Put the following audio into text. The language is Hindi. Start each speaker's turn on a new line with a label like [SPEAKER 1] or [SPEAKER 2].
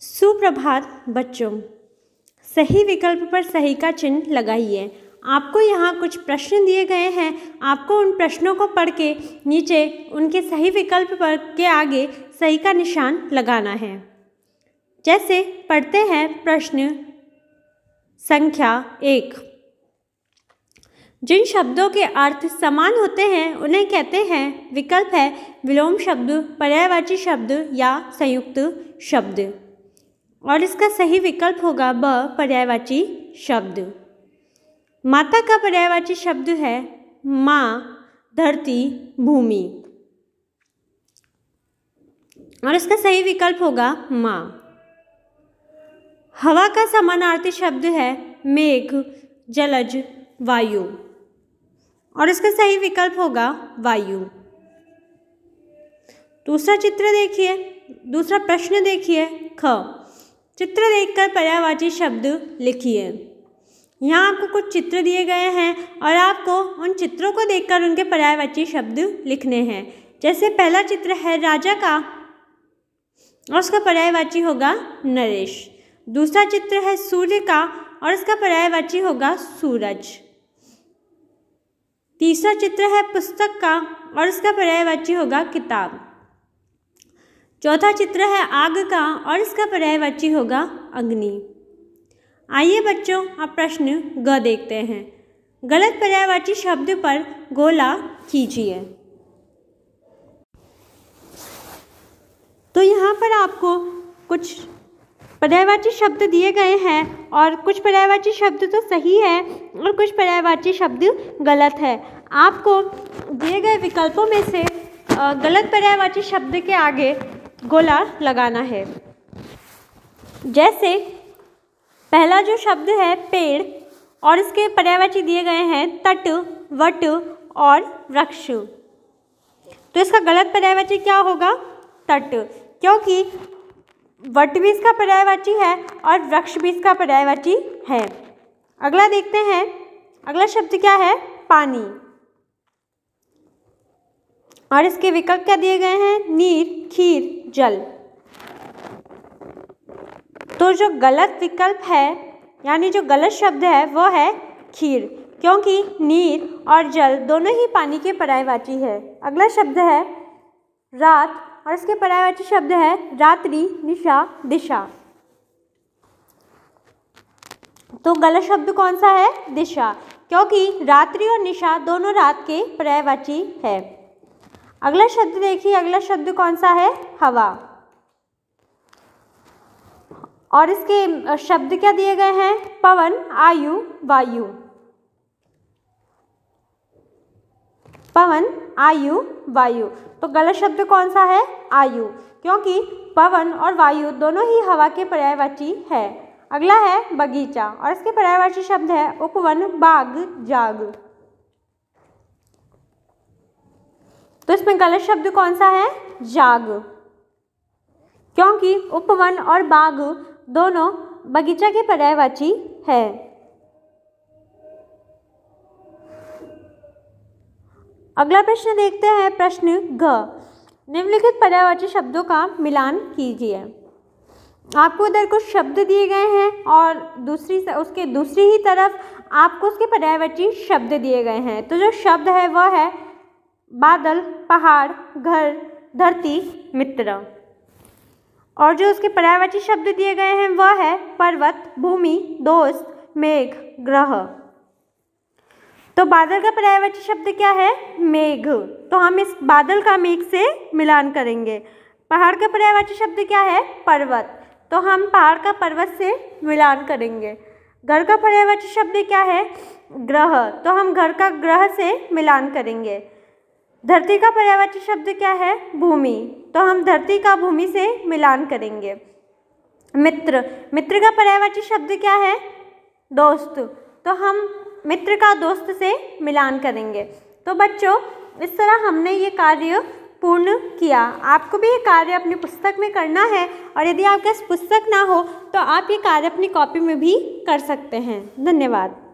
[SPEAKER 1] सुप्रभात बच्चों सही विकल्प पर सही का चिन्ह लगाइए आपको यहाँ कुछ प्रश्न दिए गए हैं आपको उन प्रश्नों को पढ़ के नीचे उनके सही विकल्प पर के आगे सही का निशान लगाना है जैसे पढ़ते हैं प्रश्न संख्या एक जिन शब्दों के अर्थ समान होते हैं उन्हें कहते हैं विकल्प है विलोम शब्द पर्यायवाची शब्द या संयुक्त शब्द और इसका सही विकल्प होगा ब पर्यायवाची शब्द माता का पर्यायवाची शब्द है माँ धरती भूमि और इसका सही विकल्प होगा माँ हवा का समानार्थी शब्द है मेघ जलज वायु और इसका सही विकल्प होगा वायु दूसरा चित्र देखिए दूसरा प्रश्न देखिए ख चित्र देखकर पर्यावाची शब्द लिखिए यहाँ आपको कुछ चित्र दिए गए हैं और आपको उन चित्रों को देखकर उनके पर्यायवाची शब्द लिखने हैं जैसे पहला चित्र है राजा का और उसका पर्यायवाची होगा नरेश दूसरा चित्र है सूर्य का और इसका पर्यायवाची होगा सूरज तीसरा चित्र है पुस्तक का और इसका पर्यायवाची होगा किताब चौथा चित्र है आग का और इसका पर्यायवाची होगा अग्नि आइए बच्चों अब प्रश्न ग देखते हैं गलत पर्यायवाची शब्द पर गोला कीजिए तो यहाँ पर आपको कुछ पर्यायवाची शब्द दिए गए हैं और कुछ पर्यायवाची शब्द तो सही है और कुछ पर्यायवाची शब्द गलत है आपको दिए गए विकल्पों में से गलत पर्यायवाची शब्द के आगे गोला लगाना है जैसे पहला जो शब्द है पेड़ और इसके पर्यायवाची दिए गए हैं तट वट और वृक्ष तो इसका गलत पर्यायवाची क्या होगा तट क्योंकि वट भी इसका पर्यायवाची है और वृक्ष भी इसका पर्यायवाची है अगला देखते हैं अगला शब्द क्या है पानी और इसके विकल्प क्या दिए गए हैं नीर खीर जल तो जो गलत विकल्प है यानी जो गलत शब्द है वो है खीर क्योंकि नीर और जल दोनों ही पानी के पर्यायवाची है अगला शब्द है रात और इसके पर्यायवाची शब्द है रात्रि निशा दिशा तो गलत शब्द कौन सा है दिशा क्योंकि रात्रि और निशा दोनों रात के पर्यायवाची है अगला शब्द देखिए अगला शब्द कौन सा है हवा और इसके शब्द क्या दिए गए हैं पवन आयु वायु पवन आयु वायु तो गलत शब्द कौन सा है आयु क्योंकि पवन और वायु दोनों ही हवा के पर्यायवाची है अगला है बगीचा और इसके पर्यायवाची शब्द है उपवन बाग जाग तो इसमें गलत शब्द कौन सा है जाग क्योंकि उपवन और बाग दोनों बगीचा के पर्यायवाची है अगला प्रश्न देखते हैं प्रश्न घ निम्नलिखित पर्यायवाची शब्दों का मिलान कीजिए आपको इधर कुछ शब्द दिए गए हैं और दूसरी उसके दूसरी ही तरफ आपको उसके पर्यायवाची शब्द दिए गए हैं तो जो शब्द है वह है बादल पहाड़ घर धरती मित्र और जो उसके पर्यायवाची शब्द दिए गए हैं वह है पर्वत भूमि दोस्त मेघ ग्रह तो बादल का पर्यायवाची शब्द क्या है मेघ तो हम इस बादल का मेघ से मिलान करेंगे पहाड़ का पर्यायवाची शब्द क्या है पर्वत तो हम पहाड़ का पर्वत से मिलान करेंगे घर का पर्यायवाची शब्द क्या है ग्रह तो हम घर का ग्रह से मिलान करेंगे धरती का पर्यायवाची शब्द क्या है भूमि तो हम धरती का भूमि से मिलान करेंगे मित्र मित्र का पर्यायवाची शब्द क्या है दोस्त तो हम मित्र का दोस्त से मिलान करेंगे तो बच्चों इस तरह हमने ये कार्य पूर्ण किया आपको भी ये कार्य अपनी पुस्तक में करना है और यदि आपके पास पुस्तक ना हो तो आप ये कार्य अपनी कॉपी में भी कर सकते हैं धन्यवाद